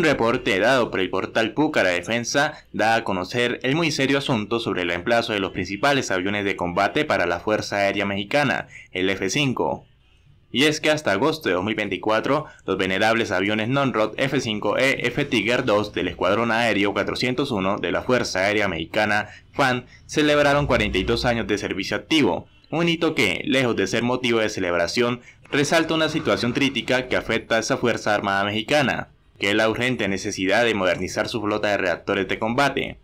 Un reporte dado por el portal Pucara Defensa da a conocer el muy serio asunto sobre el emplazo de los principales aviones de combate para la Fuerza Aérea Mexicana, el F-5. Y es que hasta agosto de 2024, los venerables aviones non f F-5E F-Tiger II del Escuadrón Aéreo 401 de la Fuerza Aérea Mexicana, FAN, celebraron 42 años de servicio activo, un hito que, lejos de ser motivo de celebración, resalta una situación crítica que afecta a esa Fuerza Armada Mexicana que es la urgente necesidad de modernizar su flota de reactores de combate.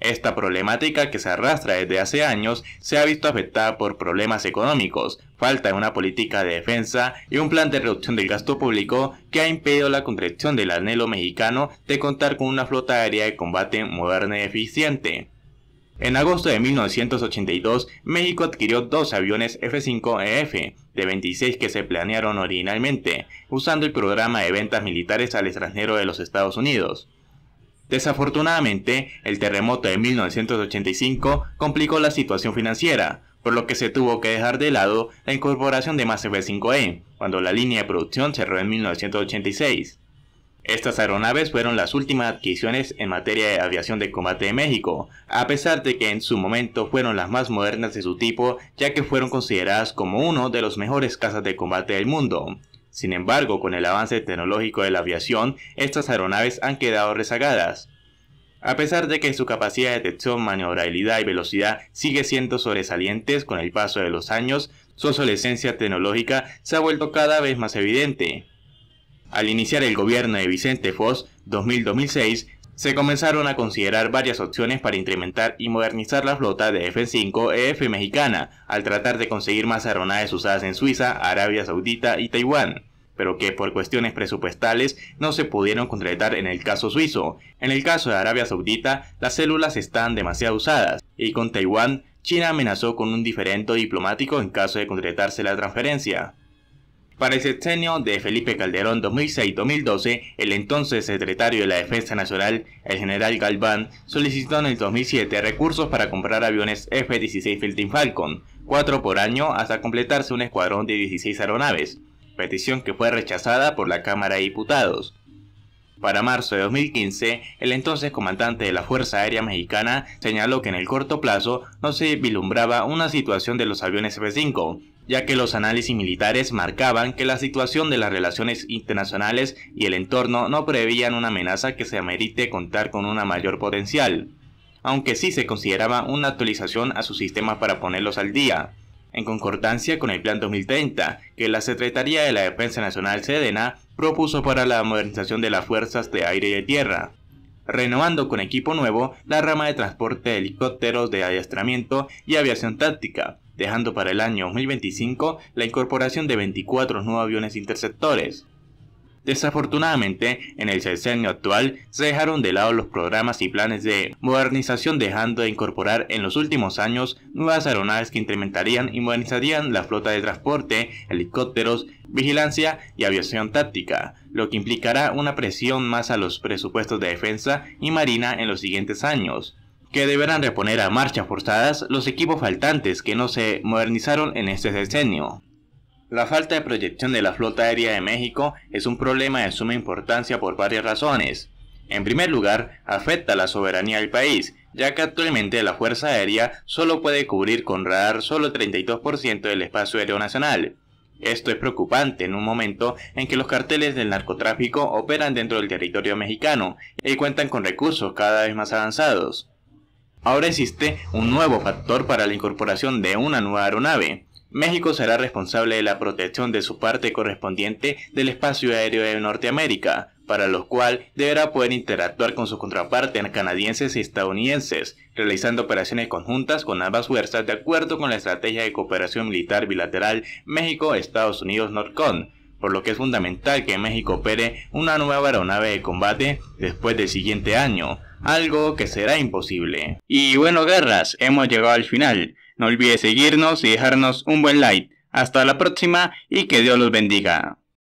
Esta problemática que se arrastra desde hace años se ha visto afectada por problemas económicos, falta de una política de defensa y un plan de reducción del gasto público que ha impedido la contracción del anhelo mexicano de contar con una flota aérea de combate moderna y eficiente. En agosto de 1982, México adquirió dos aviones F-5EF, e de 26 que se planearon originalmente, usando el programa de ventas militares al extranjero de los Estados Unidos. Desafortunadamente, el terremoto de 1985 complicó la situación financiera, por lo que se tuvo que dejar de lado la incorporación de más F-5E, cuando la línea de producción cerró en 1986. Estas aeronaves fueron las últimas adquisiciones en materia de aviación de combate de México, a pesar de que en su momento fueron las más modernas de su tipo, ya que fueron consideradas como uno de los mejores cazas de combate del mundo. Sin embargo, con el avance tecnológico de la aviación, estas aeronaves han quedado rezagadas. A pesar de que su capacidad de detección, maniobrabilidad y velocidad sigue siendo sobresalientes con el paso de los años, su obsolescencia tecnológica se ha vuelto cada vez más evidente. Al iniciar el gobierno de Vicente Foss 2000-2006, se comenzaron a considerar varias opciones para incrementar y modernizar la flota de F-5EF e mexicana, al tratar de conseguir más aeronaves usadas en Suiza, Arabia Saudita y Taiwán pero que por cuestiones presupuestales no se pudieron concretar en el caso suizo. En el caso de Arabia Saudita, las células están demasiado usadas, y con Taiwán, China amenazó con un diferente diplomático en caso de concretarse la transferencia. Para el sexenio de Felipe Calderón 2006-2012, el entonces secretario de la Defensa Nacional, el general Galván, solicitó en el 2007 recursos para comprar aviones F-16 Fielding Falcon, cuatro por año hasta completarse un escuadrón de 16 aeronaves, petición que fue rechazada por la Cámara de Diputados. Para marzo de 2015, el entonces comandante de la Fuerza Aérea Mexicana señaló que en el corto plazo no se vislumbraba una situación de los aviones F-5, ya que los análisis militares marcaban que la situación de las relaciones internacionales y el entorno no preveían una amenaza que se amerite contar con una mayor potencial, aunque sí se consideraba una actualización a sus sistemas para ponerlos al día, en concordancia con el Plan 2030 que la Secretaría de la Defensa Nacional Sedena propuso para la modernización de las fuerzas de aire y de tierra, renovando con equipo nuevo la rama de transporte de helicópteros de adiestramiento y aviación táctica, dejando para el año 2025 la incorporación de 24 nuevos aviones interceptores. Desafortunadamente, en el sexenio actual se dejaron de lado los programas y planes de modernización dejando de incorporar en los últimos años nuevas aeronaves que incrementarían y modernizarían la flota de transporte, helicópteros, vigilancia y aviación táctica, lo que implicará una presión más a los presupuestos de defensa y marina en los siguientes años que deberán reponer a marchas forzadas los equipos faltantes que no se modernizaron en este decenio. La falta de proyección de la flota aérea de México es un problema de suma importancia por varias razones. En primer lugar, afecta la soberanía del país, ya que actualmente la Fuerza Aérea solo puede cubrir con radar solo 32% del espacio aéreo nacional. Esto es preocupante en un momento en que los carteles del narcotráfico operan dentro del territorio mexicano y cuentan con recursos cada vez más avanzados. Ahora existe un nuevo factor para la incorporación de una nueva aeronave. México será responsable de la protección de su parte correspondiente del espacio aéreo de Norteamérica, para lo cual deberá poder interactuar con sus contrapartes canadienses y estadounidenses, realizando operaciones conjuntas con ambas fuerzas de acuerdo con la estrategia de cooperación militar bilateral México-Estados Unidos-Norcon, por lo que es fundamental que México opere una nueva aeronave de combate después del siguiente año, algo que será imposible. Y bueno, guerras, hemos llegado al final. No olvides seguirnos y dejarnos un buen like. Hasta la próxima y que Dios los bendiga.